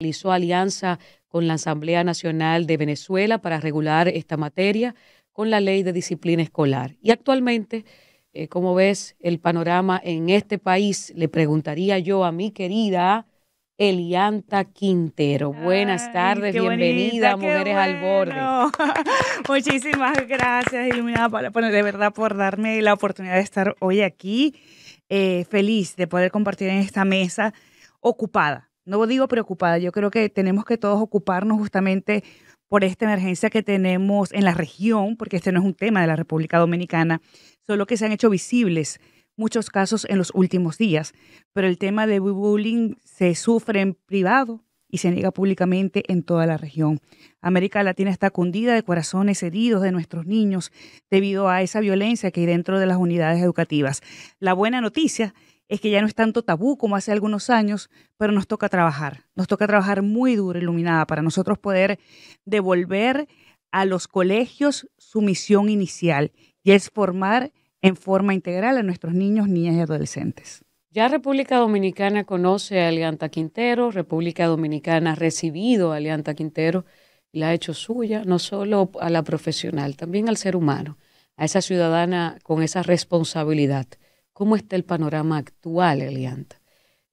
realizó alianza con la Asamblea Nacional de Venezuela para regular esta materia con la ley de disciplina escolar. Y actualmente, eh, como ves, el panorama en este país, le preguntaría yo a mi querida Elianta Quintero. Buenas tardes, bienvenida Mujeres al Borde. Muchísimas gracias, Iluminada de verdad por darme la oportunidad de estar hoy aquí. Eh, feliz de poder compartir en esta mesa ocupada, no digo preocupada, yo creo que tenemos que todos ocuparnos justamente por esta emergencia que tenemos en la región, porque este no es un tema de la República Dominicana, solo que se han hecho visibles muchos casos en los últimos días, pero el tema de bullying se sufre en privado y se niega públicamente en toda la región. América Latina está cundida de corazones heridos de nuestros niños debido a esa violencia que hay dentro de las unidades educativas. La buena noticia es que ya no es tanto tabú como hace algunos años, pero nos toca trabajar, nos toca trabajar muy duro, iluminada, para nosotros poder devolver a los colegios su misión inicial, y es formar en forma integral a nuestros niños, niñas y adolescentes. Ya República Dominicana conoce a Alianta Quintero, República Dominicana ha recibido a Alianta Quintero y la ha hecho suya, no solo a la profesional, también al ser humano, a esa ciudadana con esa responsabilidad ¿Cómo está el panorama actual, Elianta?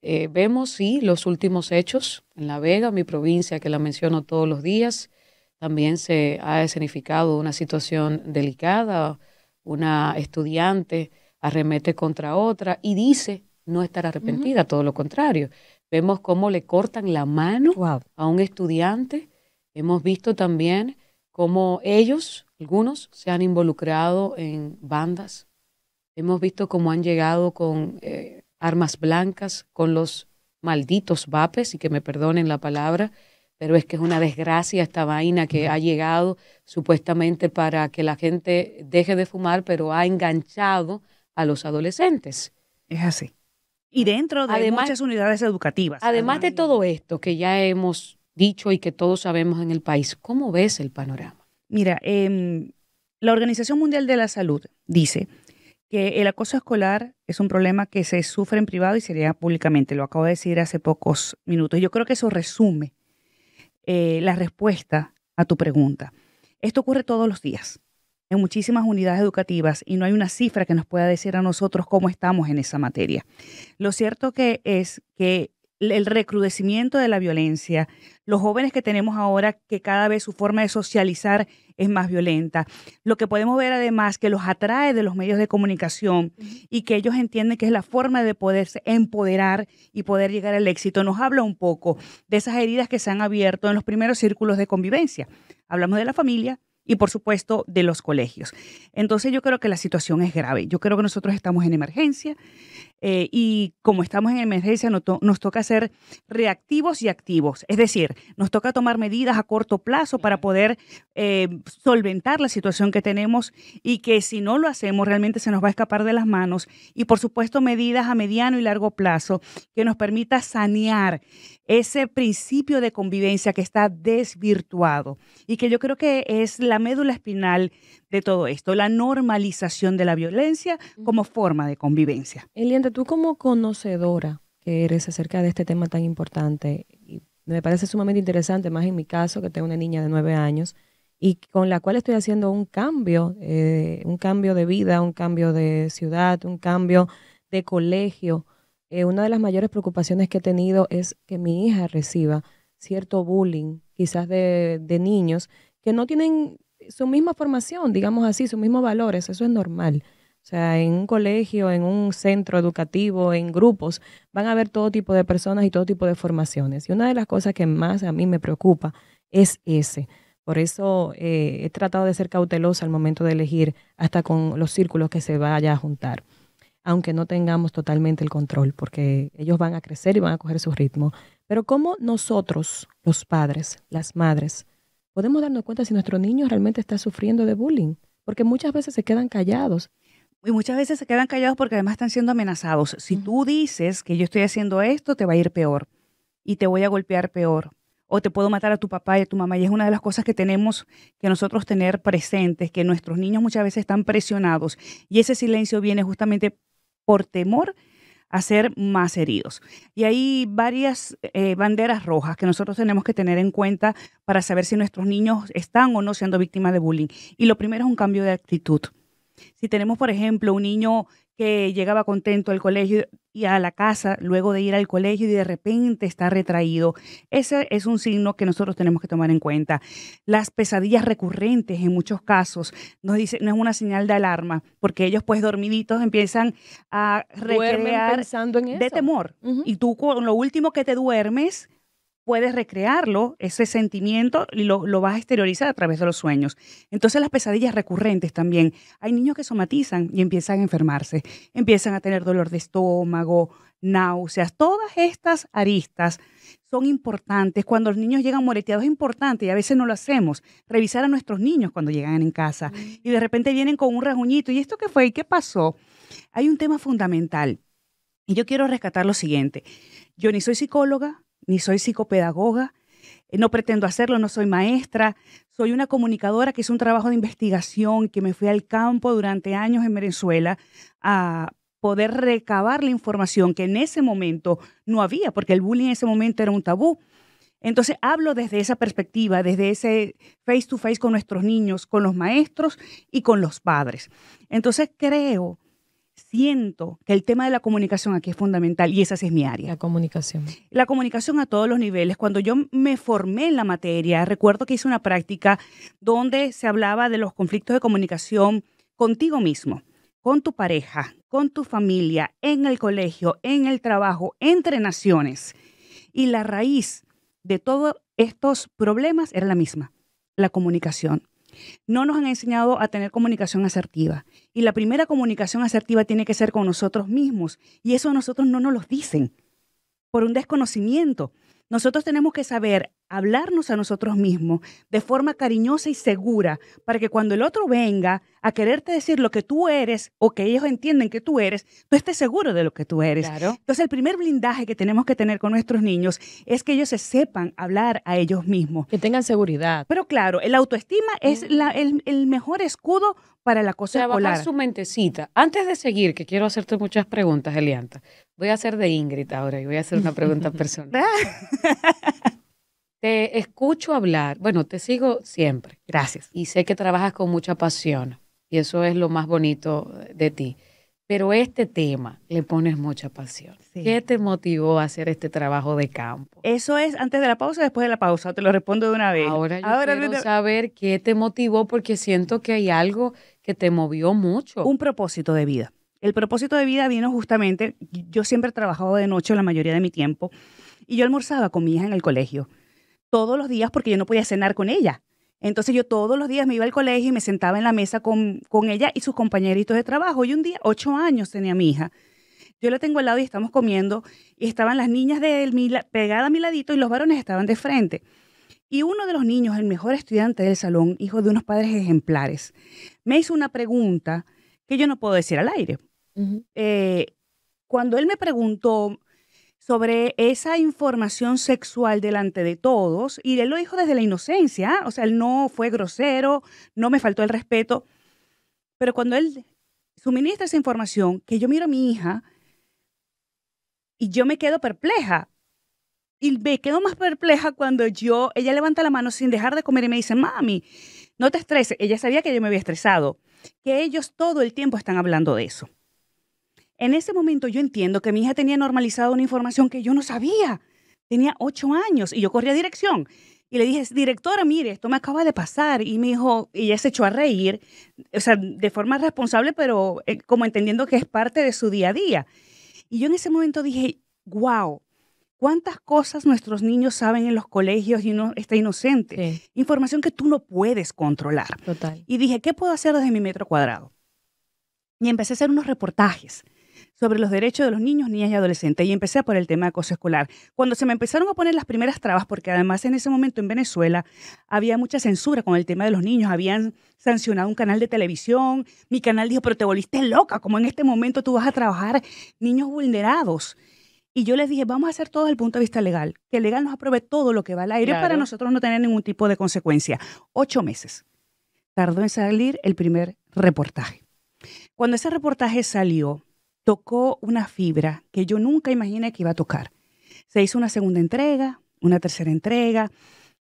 Eh, vemos, sí, los últimos hechos en La Vega, mi provincia, que la menciono todos los días. También se ha escenificado una situación delicada. Una estudiante arremete contra otra y dice no estar arrepentida, todo lo contrario. Vemos cómo le cortan la mano a un estudiante. Hemos visto también cómo ellos, algunos, se han involucrado en bandas Hemos visto cómo han llegado con eh, armas blancas, con los malditos vapes, y que me perdonen la palabra, pero es que es una desgracia esta vaina que ha llegado supuestamente para que la gente deje de fumar, pero ha enganchado a los adolescentes. Es así. Y dentro de muchas unidades educativas. Además, de todo esto que ya hemos dicho y que todos sabemos en el país, ¿cómo ves el panorama? Mira, em, la Organización Mundial de la Salud dice que el acoso escolar es un problema que se sufre en privado y se públicamente. Lo acabo de decir hace pocos minutos. Yo creo que eso resume eh, la respuesta a tu pregunta. Esto ocurre todos los días en muchísimas unidades educativas y no hay una cifra que nos pueda decir a nosotros cómo estamos en esa materia. Lo cierto que es que el recrudecimiento de la violencia, los jóvenes que tenemos ahora que cada vez su forma de socializar es más violenta. Lo que podemos ver además que los atrae de los medios de comunicación y que ellos entienden que es la forma de poderse empoderar y poder llegar al éxito. Nos habla un poco de esas heridas que se han abierto en los primeros círculos de convivencia. Hablamos de la familia, y por supuesto de los colegios. Entonces yo creo que la situación es grave. Yo creo que nosotros estamos en emergencia. Eh, y como estamos en emergencia, nos, toca ser reactivos y activos. Es decir, nos toca tomar medidas a corto plazo para poder eh, solventar la situación que tenemos y que si no lo hacemos realmente se nos va a escapar de las manos. Y por supuesto, medidas a mediano y largo plazo que nos permita sanear ese principio de convivencia que está desvirtuado y que yo creo que es la médula espinal de todo esto, la normalización de la violencia como forma de convivencia. Eliente, tú como conocedora que eres acerca de este tema tan importante, y me parece sumamente interesante, más en mi caso, que tengo una niña de nueve años y con la cual estoy haciendo un cambio, eh, un cambio de vida, un cambio de ciudad, un cambio de colegio. Eh, una de las mayores preocupaciones que he tenido es que mi hija reciba cierto bullying, quizás de, de niños, que no tienen su misma formación, digamos así, sus mismos valores, eso es normal. O sea, en un colegio, en un centro educativo, en grupos, van a haber todo tipo de personas y todo tipo de formaciones. Y una de las cosas que más a mí me preocupa es ese. Por eso eh, he tratado de ser cautelosa al momento de elegir hasta con los círculos que se vaya a juntar, aunque no tengamos totalmente el control, porque ellos van a crecer y van a coger su ritmo. Pero ¿cómo nosotros, los padres, las madres, podemos darnos cuenta si nuestro niño realmente está sufriendo de bullying, porque muchas veces se quedan callados. Y muchas veces se quedan callados porque además están siendo amenazados. Si tú dices que yo estoy haciendo esto, te va a ir peor y te voy a golpear peor o te puedo matar a tu papá y a tu mamá. Y es una de las cosas que tenemos que nosotros tener presentes, que nuestros niños muchas veces están presionados y ese silencio viene justamente por temor a ser más heridos. Y hay varias eh, banderas rojas que nosotros tenemos que tener en cuenta para saber si nuestros niños están o no siendo víctimas de bullying. Y lo primero es un cambio de actitud. Si tenemos, por ejemplo, un niño que llegaba contento al colegio y a la casa luego de ir al colegio y de repente está retraído. Ese es un signo que nosotros tenemos que tomar en cuenta. Las pesadillas recurrentes en muchos casos nos no es una señal de alarma, porque ellos pues dormiditos empiezan a recrear de temor. Y tú con lo último que te duermes puedes recrearlo, ese sentimiento, y lo, vas a exteriorizar a través de los sueños. Entonces las pesadillas recurrentes también. Hay niños que somatizan y empiezan a enfermarse, empiezan a tener dolor de estómago, náuseas. Todas estas aristas son importantes. Cuando los niños llegan moreteados es importante y a veces no lo hacemos. Revisar a nuestros niños cuando llegan en casa mm. y de repente vienen con un rasguñito ¿Y esto qué fue? ¿Y qué pasó? Hay un tema fundamental. Y yo quiero rescatar lo siguiente. Yo ni soy psicóloga, ni soy psicopedagoga, eh, no pretendo hacerlo, no soy maestra, soy una comunicadora que hizo un trabajo de investigación, que me fui al campo durante años en Venezuela a poder recabar la información que en ese momento no había, porque el bullying en ese momento era un tabú. Entonces hablo desde esa perspectiva, desde ese face to face con nuestros niños, con los maestros y con los padres. Entonces creo siento que el tema de la comunicación aquí es fundamental y esa es mi área. La comunicación. La comunicación a todos los niveles. Cuando yo me formé en la materia, recuerdo que hice una práctica donde se hablaba de los conflictos de comunicación contigo mismo, con tu pareja, con tu familia, en el colegio, en el trabajo, entre naciones. Y la raíz de todos estos problemas era la misma, la comunicación no nos han enseñado a tener comunicación asertiva. Y la primera comunicación asertiva tiene que ser con nosotros mismos. Y eso a nosotros no nos lo dicen por un desconocimiento. Nosotros tenemos que saber hablarnos a nosotros mismos de forma cariñosa y segura para que cuando el otro venga a quererte decir lo que tú eres o que ellos entienden que tú eres, tú estés seguro de lo que tú eres. Entonces el primer blindaje que tenemos que tener con nuestros niños es que ellos se sepan hablar a ellos mismos. Que tengan seguridad. Pero claro, el autoestima es mm. la, el, mejor escudo para la cosa Trabajar escolar. su mentecita. Antes de seguir, que quiero hacerte muchas preguntas, Elianta. Voy a hacer de Ingrid ahora y voy a hacer una pregunta personal. Te escucho hablar, bueno, te sigo siempre. Gracias. Y sé que trabajas con mucha pasión y eso es lo más bonito de ti. Pero este tema le pones mucha pasión. ¿Qué te motivó a hacer este trabajo de campo? Eso es antes de la pausa, después de la pausa. Te lo respondo de una vez. Ahora yo quiero saber qué te motivó porque siento que hay algo que te movió mucho. Un propósito de vida. El propósito de vida vino justamente, yo siempre he trabajado de noche la mayoría de mi tiempo y yo almorzaba con mi hija en el colegio todos los días porque yo no podía cenar con ella. Entonces yo todos los días me iba al colegio y me sentaba en la mesa con, ella y sus compañeritos de trabajo. Y un día, ocho años tenía mi hija. Yo la tengo al lado y estamos comiendo y estaban las niñas de pegada a mi ladito y los varones estaban de frente. Y uno de los niños, el mejor estudiante del salón, hijo de unos padres ejemplares, me hizo una pregunta que yo no puedo decir al aire. Eh, cuando él me preguntó, sobre esa información sexual delante de todos y él lo dijo desde la inocencia, o sea, él no fue grosero, no me faltó el respeto, pero cuando él suministra esa información, que yo miro a mi hija y yo me quedo perpleja. Y me quedo más perpleja cuando yo, ella levanta la mano sin dejar de comer y me dice, mami, no te estreses. Ella sabía que yo me había estresado, que ellos todo el tiempo están hablando de eso. En ese momento yo entiendo que mi hija tenía normalizado una información que yo no sabía. Tenía ocho años y yo corría a dirección. Y le dije, directora, mire, esto me acaba de pasar. Y me dijo, y ella se echó a reír, o sea, de forma responsable, pero eh, como entendiendo que es parte de su día a día. Y yo en ese momento dije, wow, cuántas cosas nuestros niños saben en los colegios y uno está inocente. Información que tú no puedes controlar. Y dije, ¿qué puedo hacer desde mi metro cuadrado? Y empecé a hacer unos reportajes sobre los derechos de los niños, niñas y adolescentes y empecé por el tema de acoso escolar. Cuando se me empezaron a poner las primeras trabas, porque además en ese momento en Venezuela había mucha censura con el tema de los niños, habían sancionado un canal de televisión, mi canal dijo, pero te volviste loca, como en este momento tú vas a trabajar niños vulnerados. Y yo les dije, vamos a hacer todo desde el punto de vista legal, que legal nos apruebe todo lo que va al aire para nosotros no tener ningún tipo de consecuencia. Ocho meses. Tardó en salir el primer reportaje. Cuando ese reportaje salió, tocó una fibra que yo nunca imaginé que iba a tocar. Se hizo una segunda entrega, una tercera entrega,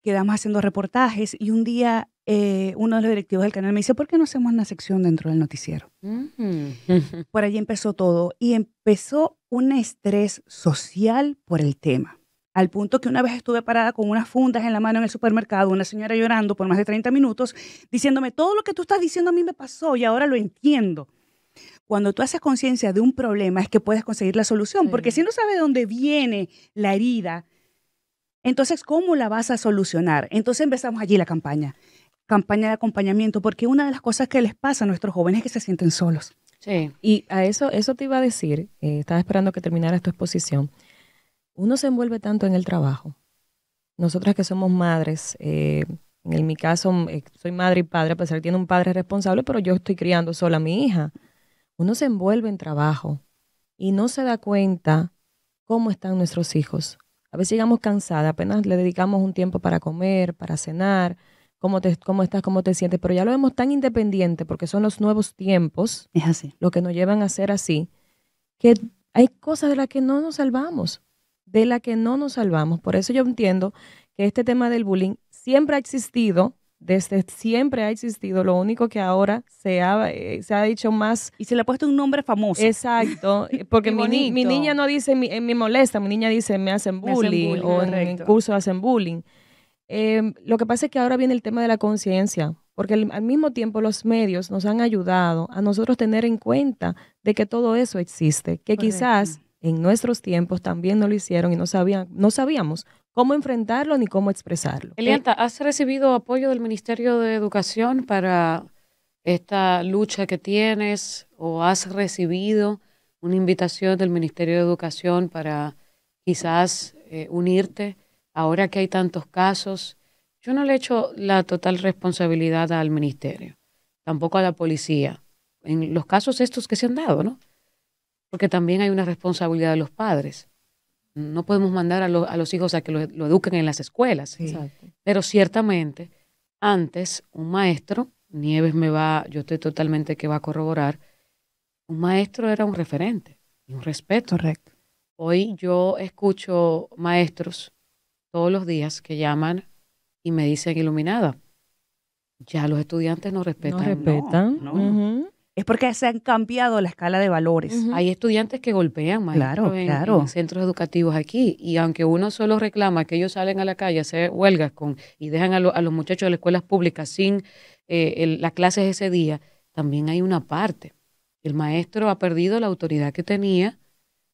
quedamos haciendo reportajes y un día eh, uno de los directivos del canal me dice, ¿por qué no hacemos una sección dentro del noticiero? Mm. por ahí empezó todo y empezó un estrés social por el tema. Al punto que una vez estuve parada con unas fundas en la mano en el supermercado, una señora llorando por más de 30 minutos, diciéndome, todo lo que tú estás diciendo a mí me pasó y ahora lo entiendo cuando tú haces conciencia de un problema es que puedes conseguir la solución, porque si no sabes de dónde viene la herida, entonces, ¿cómo la vas a solucionar? Entonces empezamos allí la campaña, campaña de acompañamiento, porque una de las cosas que les pasa a nuestros jóvenes es que se sienten solos. Sí. Y a eso, eso te iba a decir, eh, estaba esperando que terminara tu exposición. Uno se envuelve tanto en el trabajo. Nosotras que somos madres, eh, en mi caso eh, soy madre y padre, a pesar que tiene un padre responsable, pero yo estoy criando sola a mi hija uno se envuelve en trabajo y no se da cuenta cómo están nuestros hijos. A veces llegamos cansada, apenas le dedicamos un tiempo para comer, para cenar, cómo, te, cómo estás, cómo te sientes, pero ya lo vemos tan independiente porque son los nuevos tiempos, es así. lo que nos llevan a ser así, que hay cosas de las que no nos salvamos, de las que no nos salvamos. Por eso yo entiendo que este tema del bullying siempre ha existido, desde siempre ha existido, lo único que ahora se ha, eh, se ha dicho más... Y se le ha puesto un nombre famoso. Exacto, eh, porque mi, niña no dice, eh, me molesta, mi niña dice, me hacen bullying, o en curso hacen bullying. Em, lo que pasa es que ahora viene el tema de la conciencia, porque al mismo tiempo los medios nos han ayudado a nosotros tener en cuenta de que todo eso existe, que quizás en nuestros tiempos también no lo hicieron y no, sabían, no sabíamos cómo enfrentarlo ni cómo expresarlo. Elianta, eh, ¿has recibido apoyo del Ministerio de Educación para esta lucha que tienes o has recibido una invitación del Ministerio de Educación para quizás eh, unirte ahora que hay tantos casos? Yo no le echo la total responsabilidad al Ministerio, tampoco a la policía, en los casos estos que se han dado, ¿no? porque también hay una responsabilidad de los padres. No podemos mandar a, los hijos a que lo, eduquen en las escuelas. Pero ciertamente, antes un maestro, Nieves me va, yo estoy totalmente que va a corroborar, un maestro era un referente un respeto. Correcto. Hoy yo escucho maestros todos los días que llaman y me dicen iluminada. Ya los estudiantes no respetan. No respetan es porque se han cambiado la escala de valores. Hay estudiantes que golpean, maestros en, centros educativos aquí. Y aunque uno solo reclama que ellos salen a la calle se hacer huelgas con, y dejan a, los muchachos de las escuelas públicas sin eh, las clases ese día, también hay una parte. El maestro ha perdido la autoridad que tenía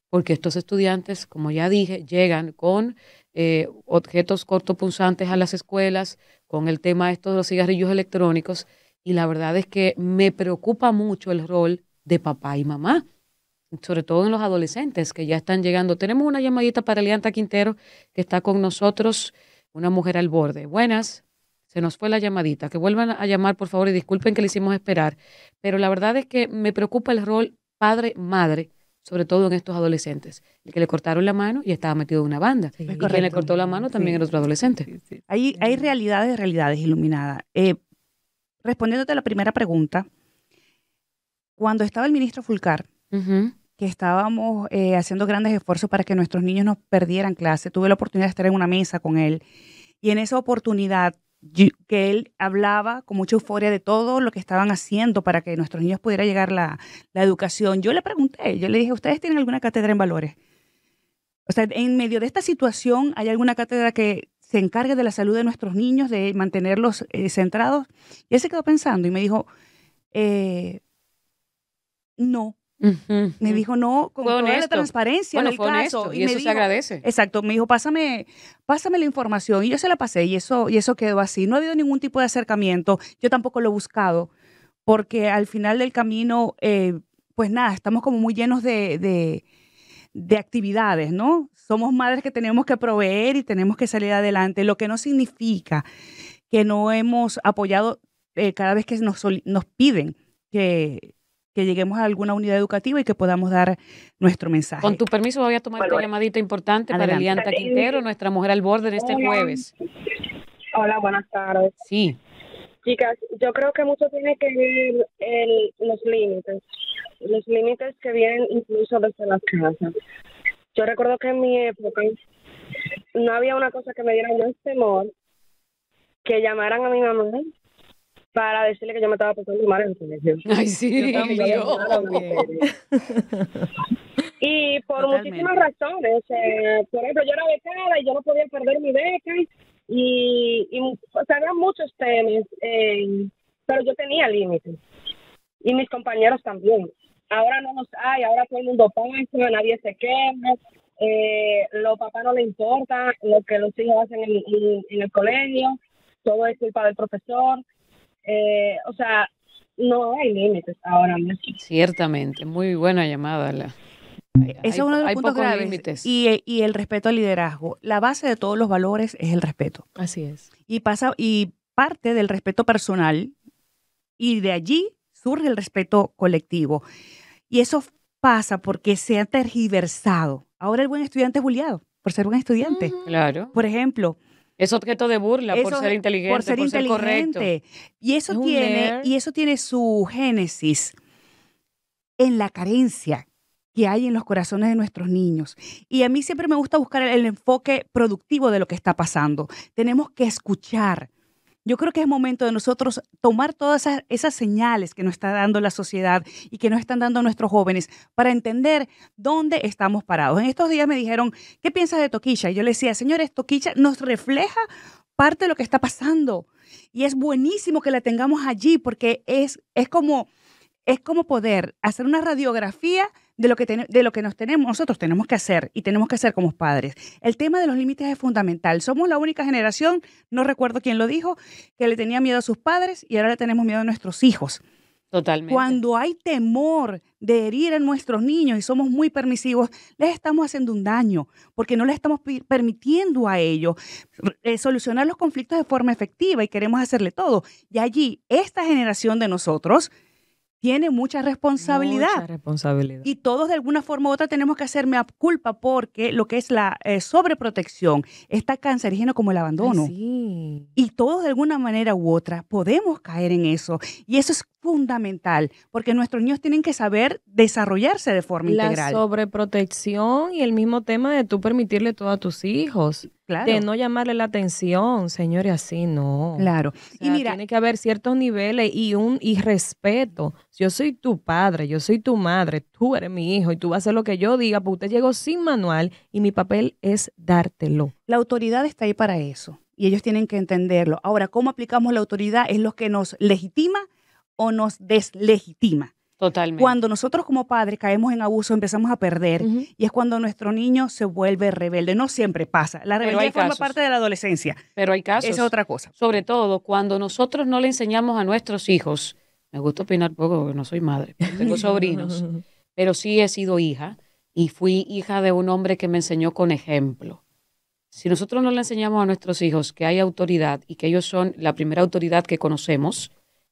porque estos estudiantes, como ya dije, llegan con eh, objetos cortopunzantes a las escuelas, con el tema de estos los cigarrillos electrónicos, y la verdad es que me preocupa mucho el rol de papá y mamá, sobre todo en los adolescentes que ya están llegando. Tenemos una llamadita para Alianza Quintero que está con nosotros, una mujer al borde. Buenas, se nos fue la llamadita. Que vuelvan a llamar, por favor, y disculpen que le hicimos esperar. Pero la verdad es que me preocupa el rol padre-madre sobre todo en estos adolescentes. El que le cortaron la mano y estaba metido en una banda. y quien le cortó la mano también era otro adolescente. hay, realidades, realidades iluminadas. Eh, respondiéndote a la primera pregunta, cuando estaba el ministro Fulcar, que estábamos eh, haciendo grandes esfuerzos para que nuestros niños no perdieran clase, tuve la oportunidad de estar en una mesa con él y en esa oportunidad que él hablaba con mucha euforia de todo lo que estaban haciendo para que nuestros niños pudieran llegar la, la educación. Yo le pregunté, yo le dije, ¿ustedes tienen alguna cátedra en valores? O sea, en medio de esta situación, ¿hay alguna cátedra que, se encargue de la salud de nuestros niños, de mantenerlos eh, centrados. Y él se quedó pensando y me dijo, eh, no. Me dijo no con toda la transparencia bueno, del y, eso me se agradece. Exacto, me dijo, pásame, pásame la información. Y yo se la pasé y eso, y eso quedó así. No ha habido ningún tipo de acercamiento. Yo tampoco lo he buscado. Porque al final del camino, eh, pues nada, estamos como muy llenos de, de de actividades, ¿no? somos madres que tenemos que proveer y tenemos que salir adelante, lo que no significa que no hemos apoyado eh, cada vez que nos, piden que, lleguemos a alguna unidad educativa y que podamos dar nuestro mensaje. Con tu permiso voy a tomar bueno, esta llamadita importante para Elianta Quintero, nuestra mujer al borde este jueves. Hola, buenas tardes. Sí. Chicas, yo creo que mucho tiene que ver el, los límites, los límites que vienen incluso desde las casas yo recuerdo que en mi época no había una cosa que me diera más temor que llamaran a mi mamá para decirle que yo me estaba pasando mal en el colegio. Ay, sí, Y por muchísimas razones. Eh, por ejemplo, yo era becada y yo no podía perder mi beca. Y, y o muchos temas, eh, pero yo tenía límites. Y mis compañeros también ahora no nos hay, ahora todo el mundo pasa, nadie se quema, eh, los papás no le importa lo que los hijos hacen en, el colegio, todo es culpa del profesor, eh, o sea, no hay límites ahora mismo. Ciertamente, muy buena llamada la. es uno de los puntos graves. Y, y, el respeto al liderazgo. La base de todos los valores es el respeto. Así es. Y, pasa, y parte del respeto personal y de allí surge el respeto colectivo. Y eso pasa porque se ha tergiversado. Ahora el buen estudiante es bulliado por ser buen estudiante. Claro. Por ejemplo. Es objeto de burla por ser inteligente, por ser, inteligente. correcto. Y eso, tiene, y eso tiene su génesis en la carencia que hay en los corazones de nuestros niños. Y a mí siempre me gusta buscar el enfoque productivo de lo que está pasando. Tenemos que escuchar, yo creo que es momento de nosotros tomar todas esas, señales que nos está dando la sociedad y que nos están dando nuestros jóvenes para entender dónde estamos parados. En estos días me dijeron, ¿qué piensas de Toquilla? Y yo le decía, señores, Toquilla nos refleja parte de lo que está pasando. Y es buenísimo que la tengamos allí porque es, es, como, es como poder hacer una radiografía de lo que, de lo que nos tenemos, nosotros tenemos que hacer y tenemos que hacer como padres. El tema de los límites es fundamental. Somos la única generación, no recuerdo quién lo dijo, que le tenía miedo a sus padres y ahora le tenemos miedo a nuestros hijos. Totalmente. Cuando hay temor de herir a nuestros niños y somos muy permisivos, les estamos haciendo un daño porque no les estamos permitiendo a ellos eh, solucionar los conflictos de forma efectiva y queremos hacerle todo. Y allí, esta generación de nosotros, tiene mucha responsabilidad. Y todos de alguna forma u otra tenemos que hacerme a culpa porque lo que es la eh, sobreprotección está cancerígeno como el abandono. Y todos de alguna manera u otra podemos caer en eso. Y eso es fundamental, porque nuestros niños tienen que saber desarrollarse de forma integral. La sobreprotección y el mismo tema de tú permitirle todo a tus hijos, claro. de no llamarle la atención, señores, así no. Claro. y mira, tiene que haber ciertos niveles y un y respeto. Yo soy tu padre, yo soy tu madre, tú eres mi hijo y tú vas a hacer lo que yo diga, pues usted llegó sin manual y mi papel es dártelo. La autoridad está ahí para eso y ellos tienen que entenderlo. Ahora, ¿cómo aplicamos la autoridad? Es lo que nos legitima o nos deslegitima. Totalmente. Cuando nosotros como padres caemos en abuso, empezamos a perder y es cuando nuestro niño se vuelve rebelde. No siempre pasa. La rebeldía forma parte de la adolescencia. Pero hay casos. es otra cosa. Sobre todo cuando nosotros no le enseñamos a nuestros hijos, me gusta opinar poco porque no soy madre, tengo sobrinos, pero sí he sido hija y fui hija de un hombre que me enseñó con ejemplo. Si nosotros no le enseñamos a nuestros hijos que hay autoridad y que ellos son la primera autoridad que conocemos,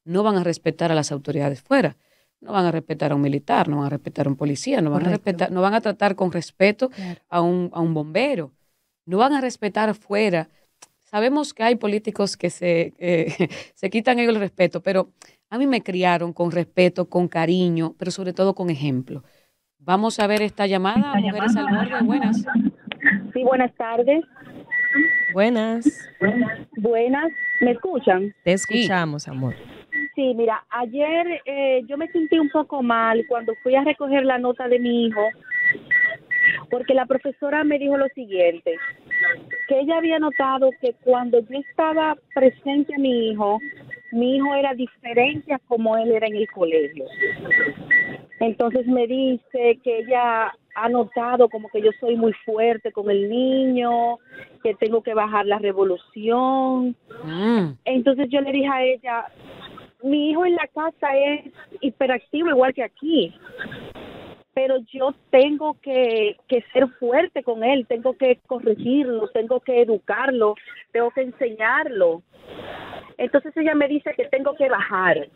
no van a respetar a las autoridades fuera. No van a respetar a un militar, no van a respetar a un policía, no van, a, respetar, no van a tratar con respeto a, un, a un bombero. No van a respetar fuera. Sabemos que hay políticos que se, se quitan el respeto, pero a mí me criaron con respeto, con cariño, pero sobre todo con ejemplo. Vamos a ver esta llamada, Mujeres al Borde. Buenas. Sí, buenas tardes. Buenas. Buenas. ¿Me escuchan? Te escuchamos, amor. Sí, mira, ayer eh, yo me sentí un poco mal cuando fui a recoger la nota de mi hijo, porque la profesora me dijo lo siguiente, que ella había notado que cuando yo estaba presente a mi hijo, mi hijo era diferente a como él era en el colegio. Entonces me dice que ella ha notado como que yo soy muy fuerte con el niño, que tengo que bajar la revolución. Mm. Entonces yo le dije a ella, mi hijo en la casa es hiperactivo igual que aquí, pero yo tengo que, que ser fuerte con él, tengo que corregirlo, tengo que educarlo, tengo que enseñarlo. Entonces ella me dice que tengo que bajar.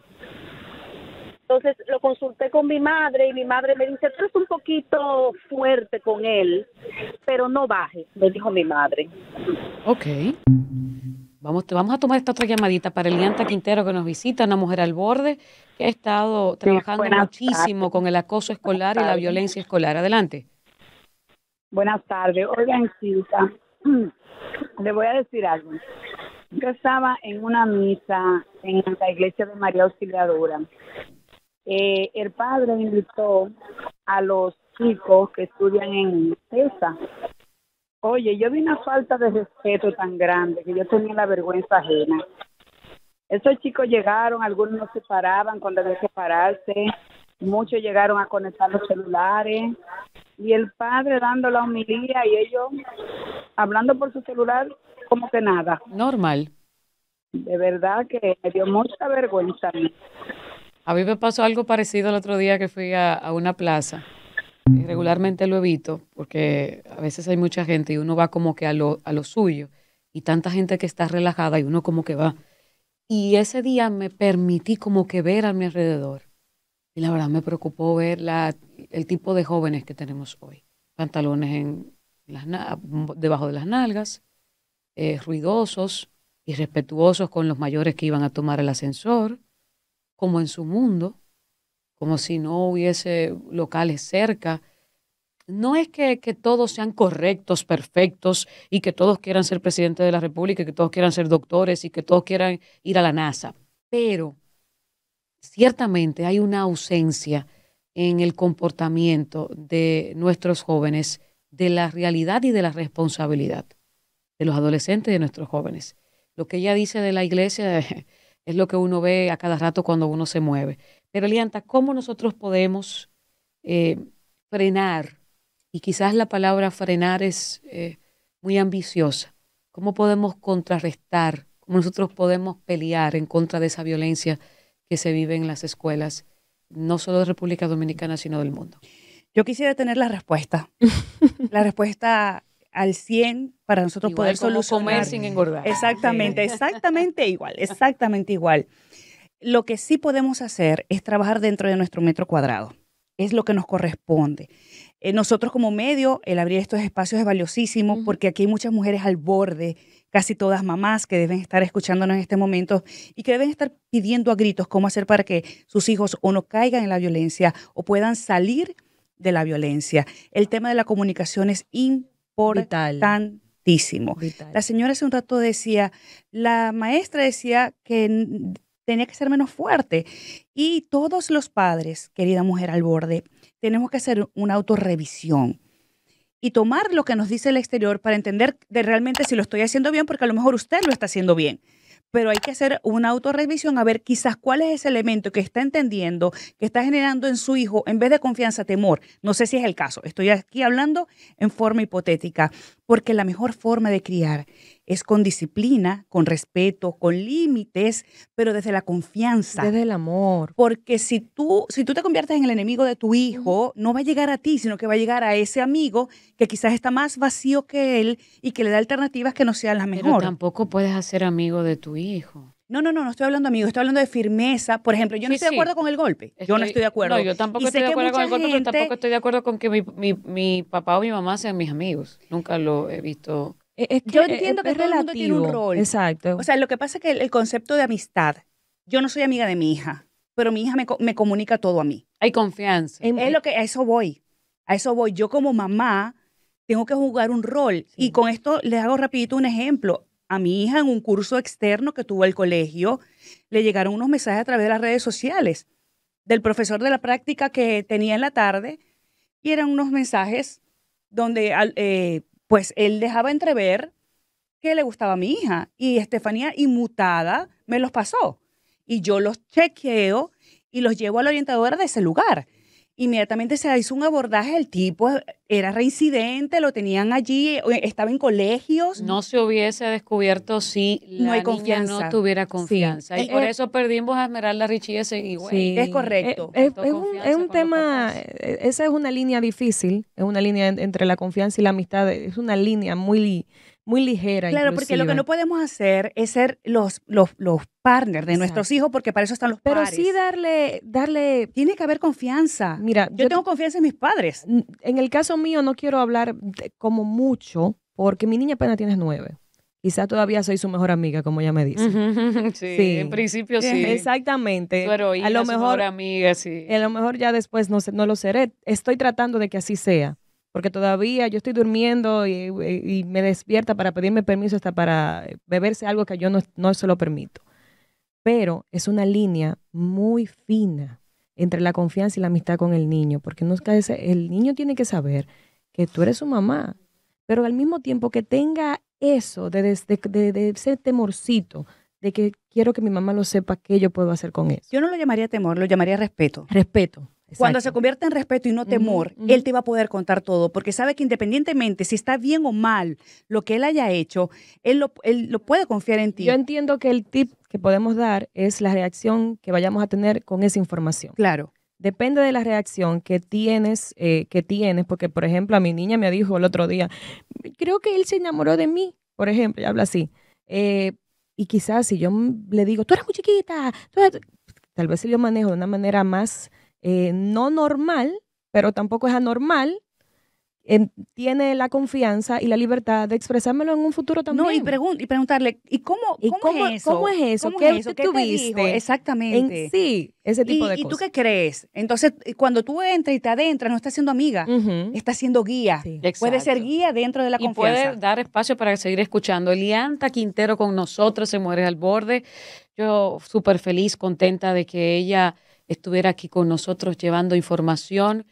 Entonces lo consulté con mi madre y mi madre me dice, tú eres un poquito fuerte con él, pero no bajes, me dijo mi madre. Ok. Vamos, vamos a tomar esta otra llamadita para Elianta Quintero que nos visita, una mujer al borde que ha estado trabajando muchísimo con el acoso escolar y la violencia escolar. Adelante. Buenas tardes. Oigan, Cinta, le voy a decir algo. Yo estaba en una misa en la iglesia de María Auxiliadora. Eh, el padre invitó a los chicos que estudian en TESA Oye, yo vi una falta de respeto tan grande que yo tenía la vergüenza ajena. Esos chicos llegaron, algunos se paraban cuando debían separarse, muchos llegaron a conectar los celulares y el padre dando la homilía y ellos hablando por su celular como que nada. Normal. De verdad que me dio mucha vergüenza. A mí me pasó algo parecido el otro día que fui a una plaza Regularmente lo evito porque a veces hay mucha gente y uno va como que a lo, suyo y tanta gente que está relajada y uno como que va. Y ese día me permití como que ver a mi alrededor. Y la verdad me preocupó ver el tipo de jóvenes que tenemos hoy. Pantalones en las, debajo de las nalgas, eh, ruidosos, irrespetuosos con los mayores que iban a tomar el ascensor, como en su mundo como si no hubiese locales cerca. No es que, todos sean correctos, perfectos, y que todos quieran ser presidentes de la República, y que todos quieran ser doctores, y que todos quieran ir a la NASA, pero ciertamente hay una ausencia en el comportamiento de nuestros jóvenes, de la realidad y de la responsabilidad de los adolescentes y de nuestros jóvenes. Lo que ella dice de la iglesia es lo que uno ve a cada rato cuando uno se mueve. Pero Lianta, ¿cómo nosotros podemos eh, frenar? Y quizás la palabra frenar es eh, muy ambiciosa. ¿Cómo podemos contrarrestar? ¿Cómo nosotros podemos pelear en contra de esa violencia que se vive en las escuelas, no solo de República Dominicana, sino del mundo? Yo quisiera tener la respuesta. la respuesta al 100 para nosotros poder como solucionar. sin engordar. Exactamente, exactamente igual, exactamente igual. Lo que sí podemos hacer es trabajar dentro de nuestro metro cuadrado. Es lo que nos corresponde. Eh, nosotros como medio, el abrir estos espacios es valiosísimo porque aquí hay muchas mujeres al borde, casi todas mamás que deben estar escuchándonos en este momento y que deben estar pidiendo a gritos cómo hacer para que sus hijos o no caigan en la violencia o puedan salir de la violencia. El tema de la comunicación es importantísimo. La señora hace un rato decía, la maestra decía que tenía que ser menos fuerte. Y todos los padres, querida mujer al borde, tenemos que hacer una autorrevisión y tomar lo que nos dice el exterior para entender de realmente si lo estoy haciendo bien, porque a lo mejor usted lo está haciendo bien. Pero hay que hacer una autorrevisión a ver quizás cuál es ese elemento que está entendiendo, que está generando en su hijo, en vez de confianza, temor. No sé si es el caso. Estoy aquí hablando en forma hipotética, porque la mejor forma de criar es con disciplina, con respeto, con límites, pero desde la confianza. Desde el amor. Porque si tú, si tú te conviertes en el enemigo de tu hijo, no va a llegar a ti, sino que va a llegar a ese amigo que quizás está más vacío que él y que le da alternativas que no sean las mejores. Pero tampoco puedes hacer amigo de tu hijo. No, no, no, no estoy hablando amigo, estoy hablando de firmeza. Por ejemplo, yo no estoy de acuerdo con el golpe. yo no estoy de acuerdo. No, yo tampoco estoy de acuerdo con el golpe, tampoco estoy de acuerdo con que mi, mi, papá o mi mamá sean mis amigos. Nunca lo he visto eh, yo entiendo que relativo. el mundo tiene un rol. Exacto. O sea, lo que pasa es que el, concepto de amistad, yo no soy amiga de mi hija, pero mi hija me, me comunica todo a mí. Hay confianza. Es, lo que, a eso voy. A eso voy. Yo como mamá tengo que jugar un rol. Y con esto les hago rapidito un ejemplo. A mi hija en un curso externo que tuvo el colegio, le llegaron unos mensajes a través de las redes sociales del profesor de la práctica que tenía en la tarde y eran unos mensajes donde... Eh, pues él dejaba entrever que le gustaba a mi hija. Y Estefanía, inmutada, me los pasó. Y yo los chequeo y los llevo a la orientadora de ese lugar. Inmediatamente se hizo un abordaje, el tipo era reincidente, lo tenían allí, eh, estaba en colegios. No se hubiese descubierto si la no confianza. tuviera confianza. Y eh, por eh, eso perdimos a Esmeralda Richie ese Es correcto. Es, es un, un tema, esa es una línea difícil, es una línea entre la confianza y la amistad, es una línea muy muy ligera. Claro, porque lo que no podemos hacer es ser los, los, partners de nuestros hijos, porque para eso están los Pero sí darle, darle... Tiene que haber confianza. Mira, yo, tengo confianza en mis padres. En el caso mío no quiero hablar como mucho, porque mi niña apenas tiene nueve. Quizá todavía soy su mejor amiga, como ella me dice. Sí, en principio eh, sí. Exactamente. Pero a lo mejor, amiga, sí. A lo mejor ya después no, no lo seré. Estoy tratando de que así sea porque todavía yo estoy durmiendo y, me despierta para pedirme permiso hasta para beberse algo que yo no, se lo permito. Pero es una línea muy fina entre la confianza y la amistad con el niño, porque no es el niño tiene que saber que tú eres su mamá, pero al mismo tiempo que tenga eso de, ese temorcito de que quiero que mi mamá lo sepa que yo puedo hacer con eso. Yo no lo llamaría temor, lo llamaría respeto. Respeto. Cuando se convierte en respeto y no temor, él te va a poder contar todo, porque sabe que independientemente si está bien o mal lo que él haya hecho, él lo, puede confiar en ti. Yo entiendo que el tip que podemos dar es la reacción que vayamos a tener con esa información. Claro. Depende de la reacción que tienes, eh, que tienes, porque por ejemplo a mi niña me dijo el otro día, creo que él se enamoró de mí, por ejemplo, y habla así. Eh, y quizás si yo le digo, tú eres muy chiquita, tal vez si yo manejo de una manera más eh, no normal, pero tampoco es anormal, tiene la confianza y la libertad de expresármelo en un futuro también. No, y, y preguntarle, ¿y cómo, cómo, es eso? ¿Qué, es eso? Exactamente. sí, ese tipo de cosas. ¿Y tú qué crees? Entonces, cuando tú entras y te adentras, no estás siendo amiga, estás siendo guía. Puede ser guía dentro de la y puede dar espacio para seguir escuchando. Elianta Quintero con nosotros se muere al Borde. Yo súper feliz, contenta de que ella estuviera aquí con nosotros llevando información.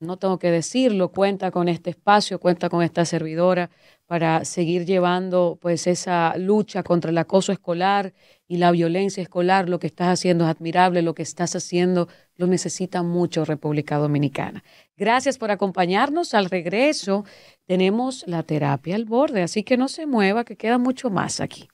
No tengo que decirlo, cuenta con este espacio, cuenta con esta servidora para seguir llevando pues esa lucha contra el acoso escolar y la violencia escolar. Lo que estás haciendo es admirable, lo que estás haciendo lo necesita mucho República Dominicana. Gracias por acompañarnos. Al regreso tenemos la terapia al borde, así que no se mueva, que queda mucho más aquí.